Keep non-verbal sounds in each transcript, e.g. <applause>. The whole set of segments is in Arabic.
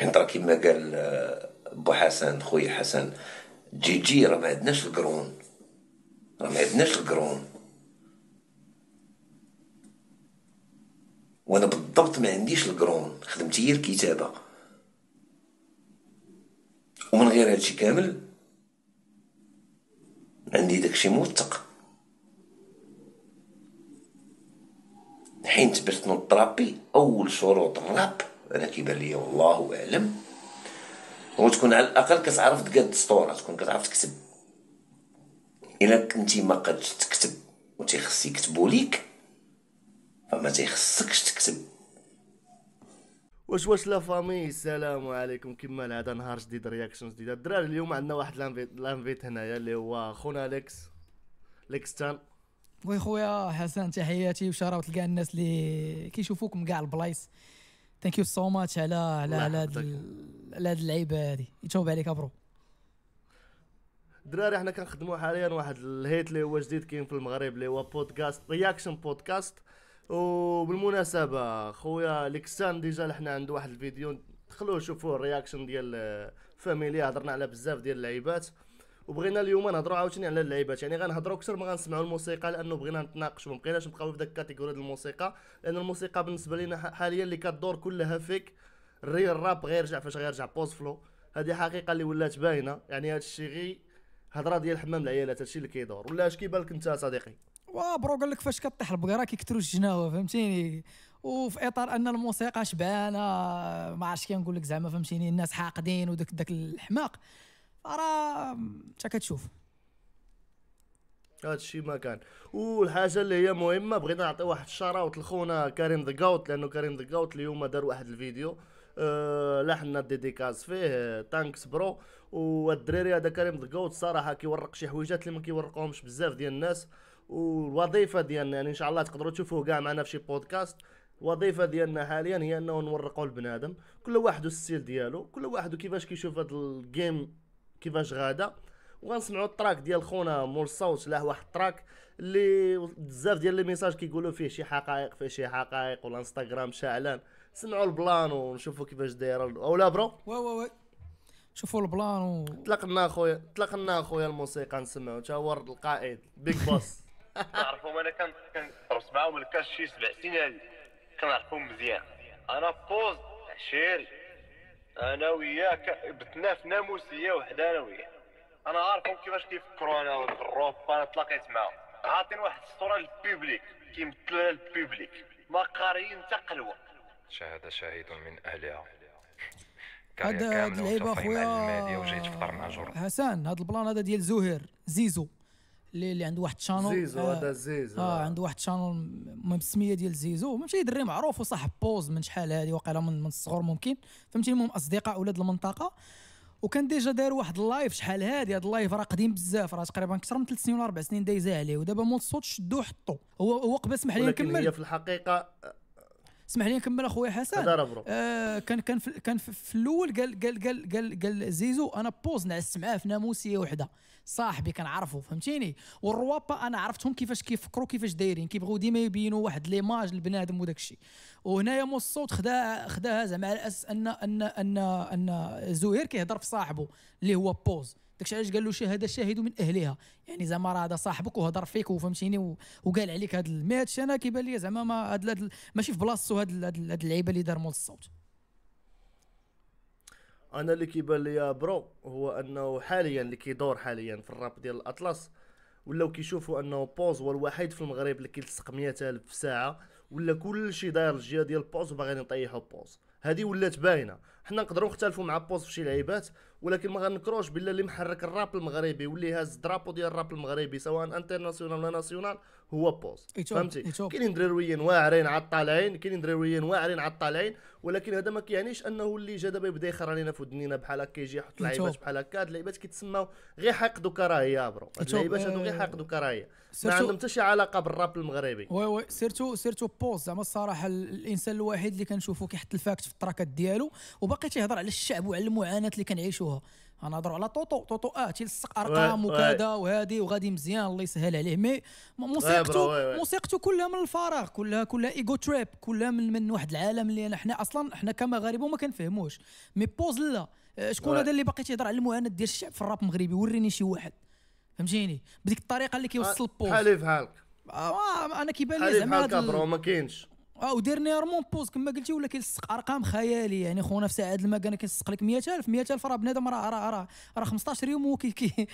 حيت راه كيما قال آه، بو حسن خويا حسن جي جي راه ما عندناش القرون راه ما عندناش القرون وانا بالضبط ما عنديش القرون خدمتي هي الكتابه ومن غير هادشي كامل عندي داكشي موثق حين باش تنطرابي اول شروط الراب انا كيبان ليا والله اعلم و تكون على الاقل كتعرف تقاد الدستور تكون كتعرف تكتب الا كنتي ما قادش تكتب و تيخص يكتبوا ليك فما تيخصكش تكتب واش واش لا فامي السلام عليكم كما العاده نهار جديد رياكشن جديده الدراري اليوم عندنا واحد لانفيت لانفيت هنايا اللي هو خونا ليكس ليكس تان وي خويا حسن تحياتي وشرف تلقى الناس اللي كيشوفوك من كاع البلايص ثانك يو سو ماتش على على على هاد اللعيبه هادي يتوب عليك ابرو دراري حنا كنخدموا حاليا واحد الهيت اللي هو جديد كاين في المغرب اللي هو بودكاست رياكشن بودكاست وبالمناسبه خويا الكسان ديجا حنا عنده واحد الفيديو دخلوه شوفوه الرياكشن ديال فاميلي هضرنا على بزاف ديال اللعيبات وبغينا اليوم نهضروا عاوتاني على اللعيبات يعني غنهضروا اكثر ما غنسمعوا الموسيقى لانه بغينا نتناقشوا ما بقيناش نبقاو في داك الكاتيجوري ديال الموسيقى لان الموسيقى بالنسبه لنا حاليا اللي كدور كلها فيك الري الراب غيرجع فاش غيرجع بوز فلو هذه حقيقه اللي ولات باينه يعني هذا الشيء غي هضره ديال حمام العيالات هذا الشيء اللي كيدور ولا اش كيبان لك انت صديقي وا برو قال لك فاش كطيح البقره كيكثروا الجناوه فهمتيني وفي اطار ان الموسيقى شبانه ما عرفتش كنقول لك زعما فهمتيني الناس حاقدين وداك داك الحماق فراه انت كتشوف هادشي ما كان والحاجه اللي هي مهمه بغينا نعطي واحد الشراوت لخونا كريم ذا كاوت لانه كريم ذا كاوت اليوم دار واحد الفيديو أه لحنا ديديكاز فيه تانكس برو والدراري هذا كريم ذا كاوت صراحه كيورق شي حويجات اللي ما كيورقوهمش بزاف ديال الناس والوظيفه ديالنا يعني ان شاء الله تقدروا تشوفوه كاع معنا في شي بودكاست الوظيفه ديالنا حاليا هي انه نورقوا البنادم كل واحد والستيل ديالو كل واحد وكيفاش كيشوف هذا الجيم كيفاش غادا وغنسمعوا التراك ديال خونا مول صوت لاه واحد التراك اللي بزاف ديال لي ميساج كيقولوا فيه شي حقائق فيه شي حقائق ولا انستغرام شاعلان سمعوا البلان ونشوفوا كيفاش دايره اولا برو وي وي وي شوفوا البلان و... طلقنا اخويا طلقنا اخويا الموسيقى نسمعوا حتى هو القائد بيك بوس تعرفهم انا كنتربس معاهم الكاش شي سبع سنين هذه كنعرفهم مزيان انا بوز عشيري انا وياك بتنا في ناموسيه وحده انا وياك انا عارفهم كيفاش كيفكروا انا والروب انا تلاقيت معاهم عاطين واحد الصوره للبيبليك كيمثل للبيبليك ما قاريين حتى قلوه شهد شاهد من اهلها <laughs> هذا اللعيبه خويا حسان هذا البلان هذا ديال زهير زيزو اللي, اللي عنده واحد الشانل زيزو هذا آه زيزو اه, آه، عنده واحد الشانل السميه ديال زيزو ماشي دري معروف وصاحب بوز من شحال هذه واقيلا من, من الصغر ممكن فهمتي المهم اصدقاء اولاد المنطقه وكان ديجا داير واحد اللايف شحال هادي هاد اللايف راه قديم بزاف راه تقريبا اكثر من 3 سنين ولا 4 سنين دايزه عليه ودابا مول الصوت شدو وحطو هو هو قبل سمح لي نكمل هي في الحقيقه اسمح لي نكمل اخويا حسن آه كان كان في كان في الاول قال قال قال قال قال زيزو انا بوز نعس معاه في ناموسيه وحده صاحبي كنعرفو فهمتيني والروابا انا عرفتهم كيفاش كيفكروا كيفاش دايرين كيبغيو ديما يبينوا واحد ليماج للبنادم وداك الشيء وهنايا مو الصوت خداها خداها زعما على اساس ان ان ان ان زهير كيهضر في صاحبه اللي هو بوز داكشي علاش قال له شهاده الشاهد من اهلها يعني زعما راه هذا صاحبك وهضر فيك وفهمتيني وقال عليك هذا الماتش انا كيبان لي زعما ما هاد ماشي في بلاصتو هاد هاد اللعيبه اللي دار مول الصوت انا اللي كيبان لي برو هو انه حاليا اللي كيدور حاليا في الراب ديال الاطلس ولاو كيشوفوا انه بوز هو الوحيد في المغرب اللي كيلصق 100000 في ساعه ولا كلشي داير الجهه ديال بوز وباغيين يطيحوا بوز هذه ولات باينه حنا نقدروا نختلفوا مع بوز في شي لعيبات ولكن ما غنكروش بلا اللي محرك الراب المغربي واللي هاز الدرابو ديال الراب المغربي سواء انترناسيونال ولا ناسيونال هو بوز فهمتي كاينين دراريين واعرين على الطالعين كاينين دراريين واعرين على الطالعين ولكن هذا ما كيعنيش انه اللي جا دابا يبدا يخر علينا في ودنينا بحال هكا يجي يحط لعيبات بحال هكا هاد اللعيبات كيتسماو غير حقد وكراهيه برو اللعيبات هادو غير آه، حقد وكراهيه ما عندهم حتى شي علاقه بالراب المغربي وي وي سيرتو سيرتو بوز زعما الصراحه الانسان الوحيد اللي كنشوفو كيحط الفاكت في التراكات ديالو وباقي باقي تيهضر على الشعب وعلى المعاناه اللي كنعيشوها هضر على طوطو طوطو اه تيلصق ارقام وكذا وهذه وغادي مزيان الله يسهل عليه مي موسيقته موسيقته كلها من الفراغ كلها كلها ايجو تريب كلها من من واحد العالم اللي انا حنا اصلا حنا كمغاربه ما كنفهموش مي بوز لا آه، شكون هذا اللي باقي تيهضر على المعاناه ديال الشعب في الراب المغربي وريني شي واحد فهمتيني بديك الطريقه اللي كيوصل آه، البوز حالي فهالك آه،, آه انا كيبان لي زعما برو ما كاينش او ودير نيرمون بوز كما قلتي ولا كيلصق ارقام خياليه يعني خونا في ساعه الماك انا كيلصق لك 100000 100000 راه بنادم راه راه راه راه 15 يوم كي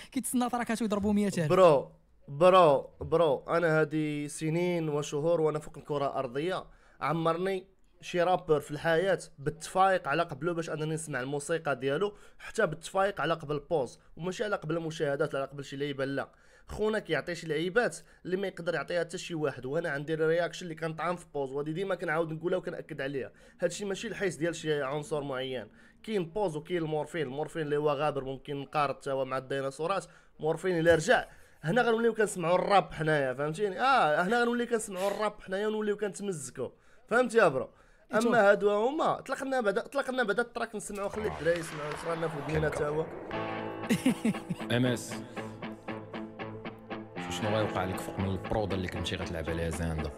تراكاتو يضربوا 100000 برو برو برو انا هذه سنين وشهور وانا فوق الكره الارضيه عمرني شي رابر في الحياه بالتفايق على قبله باش انني نسمع الموسيقى ديالو حتى بالتفايق على قبل بوز وماشي على قبل المشاهدات على قبل شي لعيبه لا خونا كيعطي شي لعيبات اللي ما يقدر يعطيها حتى شي واحد وانا عندي الرياكشن اللي كنطعم في بوز وهذه ديما كنعاود نقولها وكناكد عليها هادشي ماشي الحيس ديال شي عنصر معين كاين بوز وكاين المورفين المورفين اللي هو غابر ممكن نقارن هو مع الديناصورات مورفين الى رجع هنا غنوليو كنسمعوا الراب حنايا فهمتيني اه هنا غنولي كنسمعوا الراب حنايا ونوليو كنتمزكوا فهمتي يا برو اما هادو هما طلقنا بعدا طلقنا بعدا التراك نسمعوا خلي الدراري يسمعوا صرانا في ودنينا تا هو ام <laughs> اس شنو غيوقع لك فوق من البرودا اللي كنتي غتلعب عليها زانده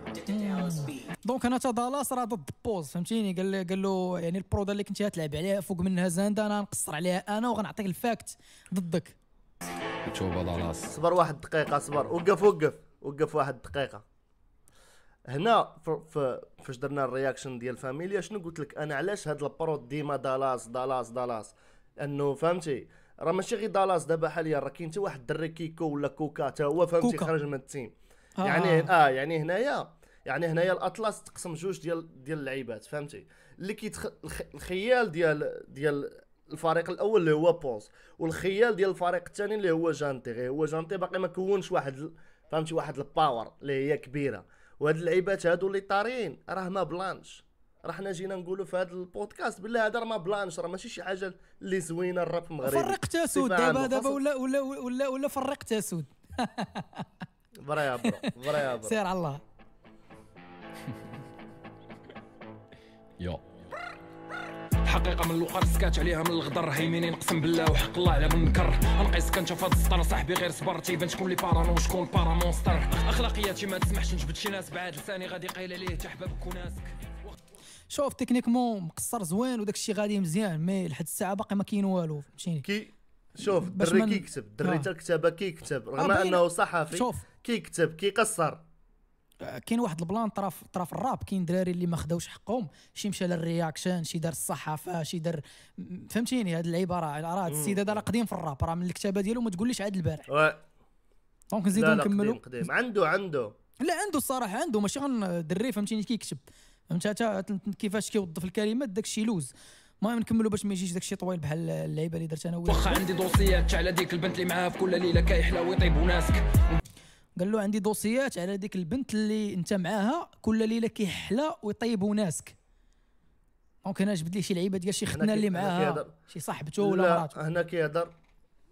دونك انا تضالاس راه ضد البوز فهمتيني قال له قال له يعني البرودا اللي كنتي غتلعب عليها فوق منها زاندا انا غنقصر عليها انا وغنعطيك الفاكت ضدك توبه ضلاس صبر واحد دقيقه صبر وقف وقف وقف واحد دقيقه هنا فاش درنا الرياكشن ديال فاميليا شنو قلت لك انا علاش هاد البرود ديما دالاس دالاس دالاس انه فهمتي راه ماشي غير دالاس دابا حاليا راه كاين حتى واحد الدري كيكو ولا كوكا حتى هو فهمتي خرج من التيم آه. يعني اه يعني هنايا يعني هنايا الاطلس تقسم جوج ديال ديال اللعيبات فهمتي اللي كيدخل الخيال ديال ديال الفريق الاول اللي هو بونس والخيال ديال الفريق الثاني اللي هو جانتي غير هو جانتي باقي ما كونش واحد فهمتي واحد الباور اللي هي كبيره وهاد اللعيبات هادو اللي طارين راه ما بلانش راه حنا جينا نقولوا في هذا البودكاست بالله هذا راه ما بلانش راه ماشي شي حاجه اللي زوينه الراب المغربي فرقت اسود دابا دابا ولا ولا ولا ولا فرقت اسود <laughs> برا يا برا برا يا برا سير على الله يو حقيقه من الاخر سكات عليها من الغدر هيميني نقسم بالله وحق الله على منكر نقيس كنت في هاد السطر صاحبي غير صبر تيبان شكون لي بارانو شكون بارا مونستر اخلاقياتي ما تسمحش نجبد شي ناس بعاد لساني غادي قايله ليه تحبابك وناسك شوف تكنيكمون مقصر زوين وداك الشيء غادي مزيان مي لحد الساعه باقي ما كاين والو فهمتيني كي شوف الدري من... كيكتب آه. الدري حتى الكتابه كيكتب رغم آه انه صحفي شوف كيكتب كيقصر آه، كاين واحد البلان طرف طرف الراب كاين دراري اللي ما خداوش حقهم شي مشى للرياكشن شي دار الصحافه شي دار فهمتيني هاد العباره راه راه السيد هذا راه قديم في الراب راه من الكتابه ديالو ما تقوليش عاد البارح دونك نزيدو نكملو قديم, قديم عنده عنده لا عنده الصراحه عنده ماشي غن دري فهمتيني كيكتب فهمت كيفاش كيوظف الكلمات داكشي لوز المهم نكملوا باش ما يجيش داكشي طويل بحال اللعيبه اللي درت انا وياه واخا عندي دوسيات على ديك البنت اللي معاها في كل ليله كيحلى ويطيب وناسك قال له عندي دوسيات على ديك البنت اللي انت معاها كل ليله كيحلى ويطيب وناسك دونك هنا جبد ليه شي لعيبه ديال شي ختنه اللي معاها شي صاحبته ولا مراته هنا كيهضر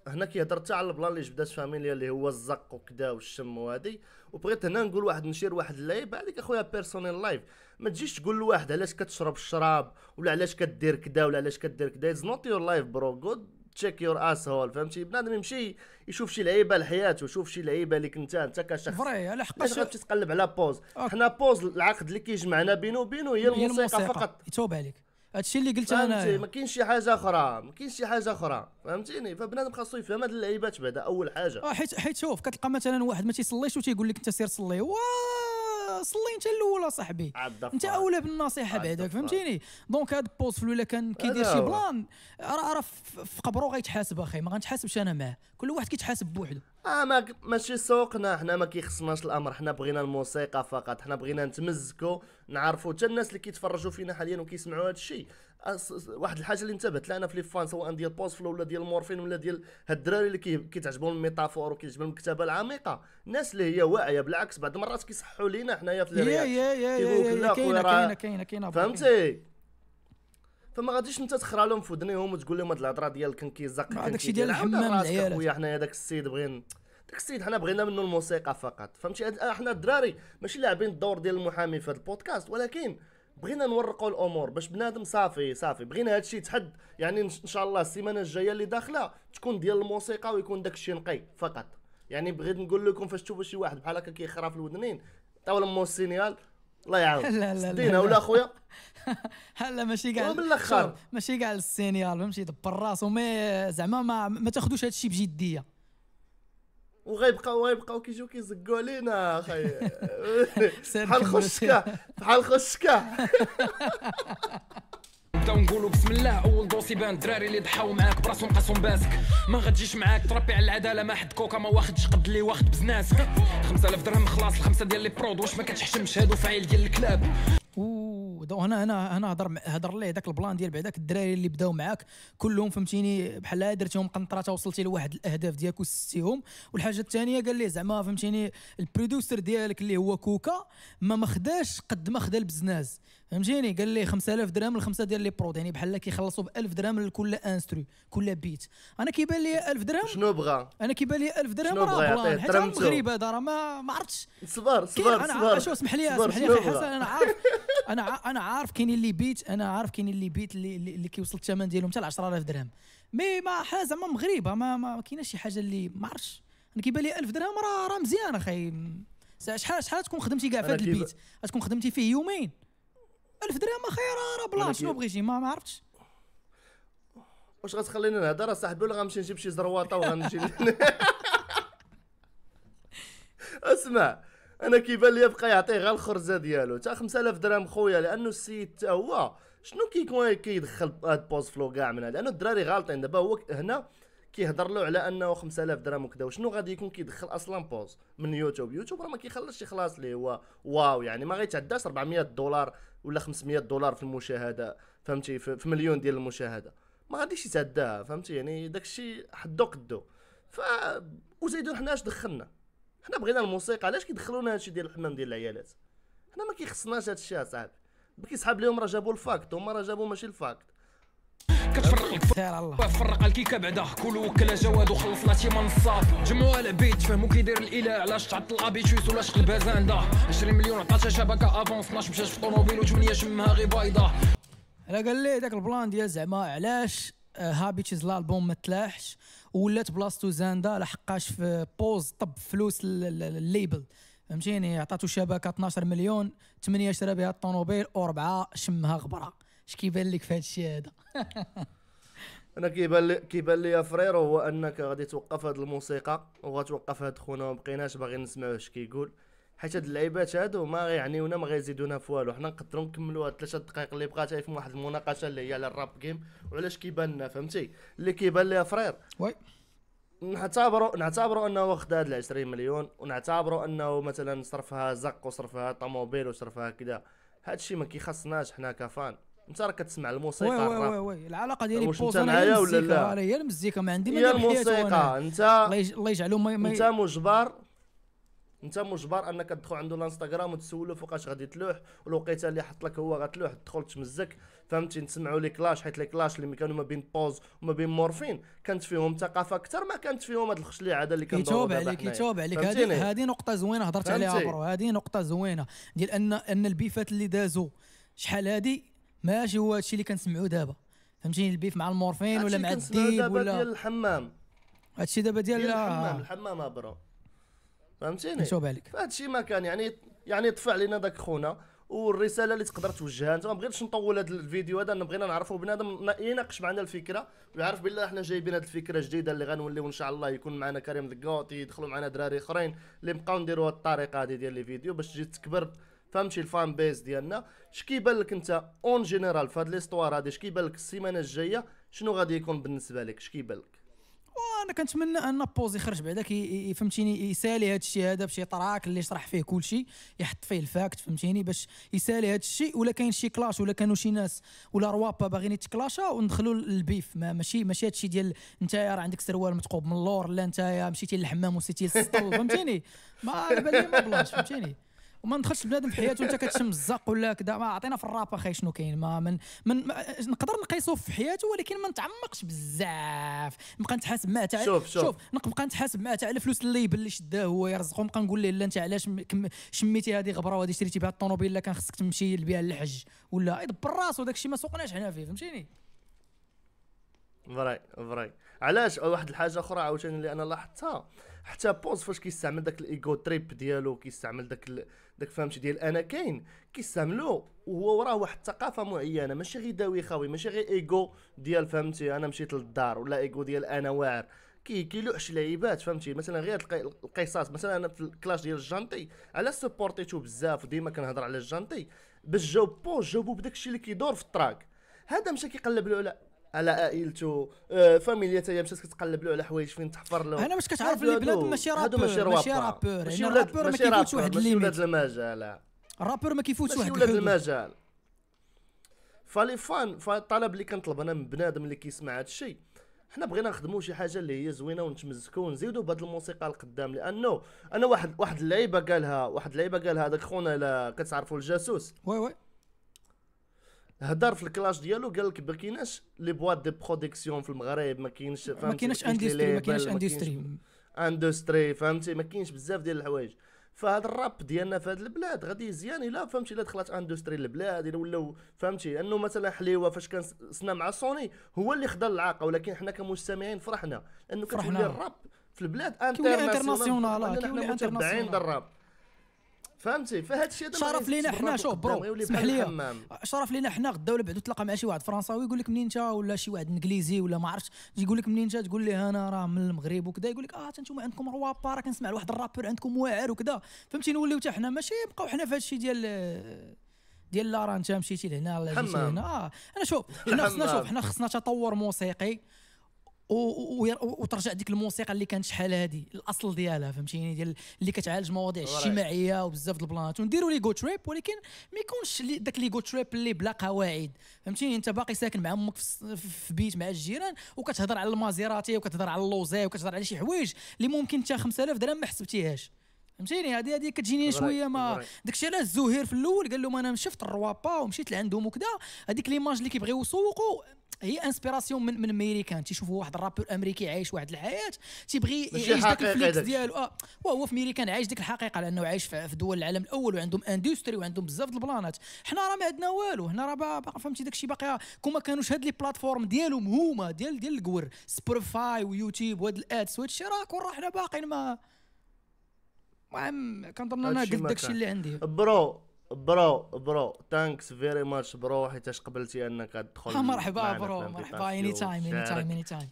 هنا كيهضر حتى على البلان اللي جبدات فاميليا اللي هو الزق وكذا والشم وهادي وبغيت هنا نقول واحد نشير واحد اللايف هذيك اخويا بيرسونيل لايف ما تجيش تقول لواحد علاش كتشرب الشراب ولا علاش كدير كذا ولا علاش كدير كذا از نوت يور لايف برو جود تشيك يور اس هول فهمتي بنادم يمشي يشوف شي لعيبه لحياته يشوف شي لعيبه اللي كنت انت كشخص فري على حقاش غتمشي تقلب على بوز حنا بوز العقد اللي كيجمعنا بينه وبينه هي الموسيقى, الموسيقى فقط يتوب عليك هادشي اللي قلت انا ما كاينش شي حاجه اخرى ما كاينش شي حاجه اخرى فهمتيني فبنادم خاصو يفهم هاد اللعيبات بعدا اول حاجه اه حيت حيت شوف كتلقى مثلا واحد ما تيصليش وتيقول لك انت سير صلي واه صلي انت الاول اصاحبي انت اولى بالنصيحه بعدك فهمتيني دونك هاد بوسفلو الا كان كيدير شي بلان راه راه في قبره غيتحاسب اخي ما غنتحاسبش انا معاه كل واحد كيتحاسب بوحدو اه ما ماشي سوقنا حنا ما كيخصناش الامر حنا بغينا الموسيقى فقط حنا بغينا نتمزكو نعرفوا حتى الناس اللي كيتفرجوا فينا حاليا وكيسمعوا هذا الشيء واحد الحاجه اللي انتبهت لها انا في لي فان سواء ديال فلو ولا ديال مورفين ولا ديال هاد الدراري اللي كيتعجبهم الميتافور وكيعجبهم الكتابه العميقه الناس اللي هي واعيه بالعكس بعض المرات كيصحوا لينا حنايا في الرياض يا لا يا كاينه كاينه كاينه فهمتي فما غاديش انت تخرى لهم في ودنيهم وتقول لهم هاد الهضره ديال كان كيزق داكشي ديال الحمام العيال خويا حنايا داك السيد بغينا داك السيد حنا بغينا منه الموسيقى فقط فهمتي حنا الدراري ماشي لاعبين الدور ديال المحامي في هذا البودكاست ولكن بغينا نورقوا الامور باش بنادم صافي صافي بغينا هذا الشيء يتحد يعني ان شاء الله السيمانه الجايه اللي داخله تكون ديال الموسيقى ويكون داك الشيء نقي فقط يعني بغيت نقول لكم فاش تشوفوا شي واحد بحال هكا كيخرا في الودنين تاو مو السينيال الله يعاون <laughs> لا لا لا ولا خويا <laughs> هلا ماشي كاع ماشي كاع السينيال فهمتي دبر راسو مي زعما ما, ما تاخذوش الشيء بجديه وغيبقاو غيبقاو كيجيو كيزقوا علينا اخي <laughs> بحال خشكا بحال خشكا نبداو <laughs> نقولوا بسم الله اول دوسي بان الدراري اللي ضحاو معاك براسهم قاسهم باسك ما غتجيش معاك تربي على العداله ما حد كوكا ما واخدش قد اللي واخد بزناسك 5000 درهم خلاص الخمسه ديال لي برود واش ما كتحشمش هادو فعيل ديال الكلاب وهنا هنا هنا هضر هضر ليه داك البلان ديال بعداك الدراري اللي بداو معاك كلهم فهمتيني بحال درتيهم قنطره وصلتي لواحد الاهداف ديالك وسستيهم والحاجه الثانيه قال لي زعما فهمتيني البروديوسر ديالك اللي هو كوكا ما مخداش قد ما خدا البزناز فهمتيني قال لي 5000 درهم لخمسه ديال لي برود يعني بحال كيخلصوا ب 1000 درهم لكل انسترو كل بيت انا كيبان لي 1000 درهم شنو بغى انا كيبان لي 1000 درهم راه بلان حتى المغرب هذا راه ما عرفتش صبر صبر صبر شوف اسمح لي اسمح لي حسن انا عارف <laughs> انا انا عارف كاين اللي بيت انا عارف كاين اللي بيت اللي, اللي كيوصل الثمن ديالهم حتى ل 10000 درهم مي ما حاجه زعما مغربه ما ما, ما كايناش شي حاجه اللي ما عرفتش انا كيبان لي 1000 درهم راه راه مزيان اخي شحال شحال تكون خدمتي كاع في هذا البيت تكون خدمتي فيه يومين 1000 درهم اخي راه بلا شنو بغيتي ما, ما عرفتش واش غتخليني نهضر اصاحبي ولا غنمشي نجيب شي زرواطه وغنمشي <laughs> <laughs> اسمع انا كيبان لي بقى يعطيه غير الخرزه ديالو حتى 5000 درهم خويا لانه السيد حتى هو شنو كيكون كيدخل هاد بوز فلو كاع من لانه الدراري غالطين دابا هو هنا كيهضر له على انه 5000 درهم وكذا وشنو غادي يكون كيدخل اصلا بوز من يوتيوب يوتيوب راه ما كيخلصش خلاص ليه هو واو يعني ما غيتعداش 400 دولار ولا 500 دولار في المشاهده فهمتي في مليون ديال المشاهده ما غاديش يتعداها فهمتي يعني داكشي حدو قدو ف وزيدو حنا اش دخلنا حنا بغينا الموسيقى علاش كيدخلوا لنا هادشي ديال الحمام ديال العيالات حنا ما كيخصناش هادشي اصاحبي كيسحاب لهم راه جابوا الفاكت هما راه جابوا ماشي الفاكت كتفرق سير الله فرق الكيكه بعدا كلو وكلا جواد وخلصنا شي من الصاف جمعوها العبيد فهموا كيدير الاله علاش تعطل لابيتوس ولا شغل بازاندا 20 مليون عطاتها شبكه افون 12 مشات في طوموبيل و8 شمها غير بايضة انا قال لي داك البلان ديال زعما علاش آه، هابيتشز الالبوم ما تلاحش ولات بلاصتو زاندا لحقاش في بوز طب فلوس الليبل فهمتيني عطاتو شبكه 12 مليون 8 شرا بها الطوموبيل واربعه شمها غبره اش كيبان لك في هادشي الشيء هذا <laughs> انا كيبان لي كيبان لي يا فريرو هو انك غادي توقف هاد الموسيقى وغتوقف هاد خونا ومبقيناش باغي نسمعوا اش كيقول كي حيت هاد اللعيبات هادو ما غيعنيونا ما غيزيدونا في والو حنا نقدروا نكملوا هاد ثلاثه دقائق اللي بقات في واحد المناقشه اللي هي على الراب جيم وعلاش كيبان لنا فهمتي اللي كيبان ليها فرير وي نعتبروا نعتبروا انه واخد هاد ال 20 مليون ونعتبروا انه مثلا صرفها زق وصرفها طوموبيل وصرفها كذا هاد الشيء ما كيخصناش حنا كفان انت راك كتسمع الموسيقى وي وي وي وي العلاقه ديالي بوز معايا ولا لا هي المزيكا ما عندي ما هي الموسيقى انت الله يجعلهم انت مجبر انت مجبر انك تدخل عنده الانستغرام وتسولو فوقاش غادي تلوح والوقيته اللي حط لك هو غتلوح تدخل تمزك فهمتي نسمعوا لي كلاش حيت لي كلاش اللي كانوا ما بين بوز وما بين مورفين كانت فيهم ثقافه اكثر ما كانت فيهم هاد الخشلي هذا اللي كان يتوب عليك يتوب عليك هذه هذه نقطه زوينه هضرت عليها برو هذه نقطه زوينه ديال ان ان البيفات اللي دازوا شحال هذه ماشي هو هادشي اللي كنسمعوه دابا فهمتيني البيف مع المورفين ولا مع الديب ولا ديال الحمام هادشي دابا ديال الحمام الحمام برو فهمتيني شو بالك فهاد الشيء ما كان يعني يعني طفى علينا ذاك خونا والرساله اللي تقدر توجهها انت ما بغيتش نطول هذا الفيديو هذا بغينا نعرفوا بنادم يناقش معنا الفكره ويعرف بالله حنا جايبين هذه الفكره جديده اللي غنوليو ان شاء الله يكون معنا كريم دقاوطي يدخلوا معنا دراري اخرين اللي نبقاو نديروا هذه الطريقه هذه ديال لي فيديو باش تجي تكبر فهمتي الفان بيز ديالنا اش كيبان لك انت اون جينيرال في هاد ليستوار هذه اش كيبان لك السيمانه الجايه شنو غادي يكون بالنسبه لك اش كيبان لك انا كنتمنى ان بوز يخرج بعداك فهمتيني يسالي هذا الشيء هذا بشي طراك اللي يشرح فيه كل شيء يحط فيه الفاكت فهمتيني باش يسالي هذا الشيء ولا كاين شي كلاش ولا كانوا شي ناس ولا روابا باغيين يتكلاشا وندخلوا للبيف ما ماشي ماشي هذا الشيء ديال انت راه عندك سروال متقوب من اللور لا انت مشيتي للحمام وسيتي للسطل فهمتيني ما بالي ما بلاش فهمتيني وما ندخلش بنادم في حياته انت كتشم الزق ولا كذا ما عطينا في الراب اخي شنو كاين ما من, من ما نقدر نقيسو في حياته ولكن ما نتعمقش بزاف نبقى نتحاسب معاه تاع شوف شوف, نبقى نتحاسب معاه تاع الفلوس اللي يبان اللي شداه هو يرزقو نبقى نقول له لا انت علاش شميتي هذه غبره وهذه شريتي بها الطوموبيل الا كان خصك تمشي بها الحج ولا يدبر راسو داك الشيء ما سوقناش حنا فيه فهمتيني فري فري علاش واحد الحاجه اخرى عاوتاني اللي انا لاحظتها حتى بوز فاش كيستعمل داك الايجو تريب ديالو كيستعمل داك داك فهمتي ديال انا كاين كيستعملوا وهو وراه واحد الثقافه معينه ماشي غير داوي خاوي ماشي غير ايغو ديال فهمتي انا مشيت للدار ولا ايغو ديال انا واعر كي كيلوحش لعيبات فهمتي مثلا غير القصاص مثلا انا في الكلاش ديال الجانتي على سبورتيتو بزاف وديما كنهضر على الجانتي باش جاوبو جاوبو بداك الشيء اللي كيدور في التراك هذا مشى كيقلب له على على عائلته آه، فاميليا تاعي مشات كتقلب له على حوايج فين تحفر له انا باش كتعرف لي بلاد ماشي رابور ماشي رابور ماشي يعني رابور ما كيفوتش واحد الليميت ولاد المجال الرابور ما كيفوتش واحد ولاد المجال فلي فان فالطلب اللي كنطلب انا من بنادم اللي كيسمع هذا الشيء حنا بغينا نخدموا شي حاجه اللي هي زوينه ونتمزكوا ونزيدوا بهاد الموسيقى القدام لانه انا واحد واحد اللعيبه قالها واحد اللعيبه قالها هذاك خونا كتعرفوا الجاسوس وي وي هدر في الكلاش ديالو قال لك ما كايناش لي بواط دي برودكسيون في المغرب ما كاينش ما كايناش اندستري ما كايناش اندستري اندستري فهمتي ما كاينش بزاف ديال الحوايج فهاد الراب ديالنا في هاد البلاد غادي يزيان الا فهمتي الا دخلت اندستري البلاد الا ولاو فهمتي انه مثلا حليوه فاش كان سنا مع سوني هو اللي خدا العاقه ولكن حنا كمستمعين فرحنا انه كتولي الراب في البلاد انترناسيونال كيولي انترناسيونال كيولي انترناسيونال فهمتي فهاد الشيء شرف لينا حنا شوف برو اسمح لي شرف لينا حنا غدا ولا بعدو تلاقى مع شي واحد فرنساوي يقول لك منين انت ولا شي واحد انجليزي ولا ما عرفتش يقول لك منين انت تقول ليه انا راه من المغرب وكذا يقول لك اه انتم عندكم روابا راه كنسمع لواحد الرابور عندكم واعر وكذا فهمتي نوليو حتى حنا ماشي بقاو حنا في الشيء ديال ديال لا راه انت مشيتي لهنا ولا جيتي لهنا اه انا شوف حنا خصنا شوف حنا خصنا تطور موسيقي وترجع ديك الموسيقى اللي كانت شحال هادي الاصل ديالها فهمتيني ديال اللي كتعالج مواضيع اجتماعيه وبزاف البلانات ونديروا جو تريب ولكن ما يكونش لي داك تريب اللي بلا قواعد فهمتيني انت باقي ساكن مع امك في بيت مع الجيران وكتهضر على المازيراتي وكتهضر على اللوزي وكتهضر على شي حوايج اللي ممكن انت 5000 درهم ما حسبتيهاش فهمتيني هذه هذه كتجيني شويه ما داكشي علاش زهير في الاول قال لهم انا شفت الروابا ومشيت لعندهم وكذا هذيك ليماج اللي كيبغيو يسوقوا هي انسبيراسيون من من امريكان تيشوفوا واحد الرابور امريكي عايش واحد الحياه تيبغي يعيش داك الفليكس ديالو اه وهو في امريكان عايش ديك الحقيقه لانه عايش في دول العالم الاول وعندهم اندستري وعندهم بزاف ديال البلانات حنا راه ما عندنا والو هنا راه باقي فهمتي داك الشيء باقي كون ما كانوش هاد لي بلاتفورم ديالهم هما ديال ديال الكور سبوتيفاي ويوتيوب وهاد الادس وهاد الشيء راه كون راه حنا باقيين ما وعم كنظن انا قلت داكشي اللي عندي برو برو برو ثانكس فيري ماتش برو حيت قبلتي انك تدخل <laughs> مرحبا برو مرحبا اني تايم اني تايم اني تايم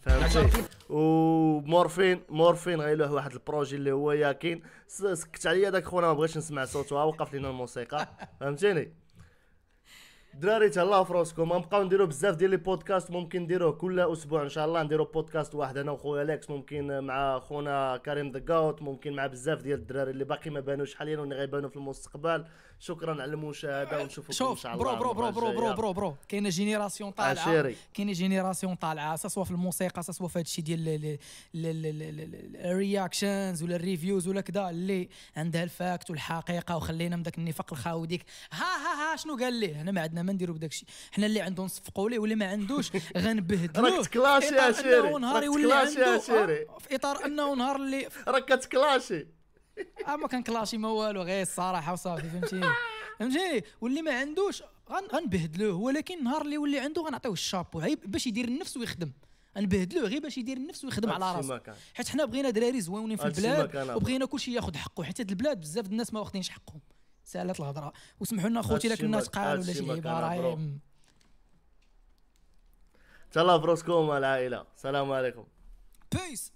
ومورفين مورفين غيلوه واحد البروجي اللي هو ياكين سكت عليا داك خونا ما بغيتش نسمع صوته وقف لينا الموسيقى <laughs> فهمتيني دراري تهلاو في راسكم غنبقاو نديرو بزاف ديال لي بودكاست ممكن نديروه كل اسبوع ان شاء الله نديرو بودكاست واحد انا وخويا اليكس ممكن مع خونا كريم ذا ممكن مع بزاف ديال الدراري اللي باقي ما بانوش حاليا واللي غيبانو في المستقبل شكرا على المشاهده ونشوفكم ان شاء الله برو برو برو برو برو برو, برو. كاينه جينيراسيون طالعه كاينه جينيراسيون طالعه سواء في الموسيقى سواء في هذا الشيء ديال الرياكشنز ولا الريفيوز ولا كذا اللي عندها الفاكت والحقيقه وخلينا من ذاك النفاق الخاوي ديك ها ها ها شنو قال ليه هنا ما عندنا ما نديرو بداك الشيء حنا اللي عنده نصفقوا ليه واللي ما عندوش <laughs> غنبهدلوه راك تكلاشي يا شيري راك تكلاشي يا شيري في اطار انه نهار اللي <laughs> راك تكلاشي اما كان كلاشي ما والو غير الصراحه وصافي فهمتيني فهمتيني واللي ما عندوش غنبهدلوه ولكن النهار اللي يولي عنده غنعطيوه الشابو باش يدير النفس ويخدم نبهدلوه غير باش يدير النفس ويخدم على راسه حيت حنا بغينا دراري زوينين في البلاد وبغينا كلشي ياخذ حقه حيت البلاد بزاف الناس ما واخدينش حقهم سالات الهضره وسمحوا لنا اخوتي لكن الناس قالوا ولا شي عباره تهلا فروسكم العائله السلام عليكم بيس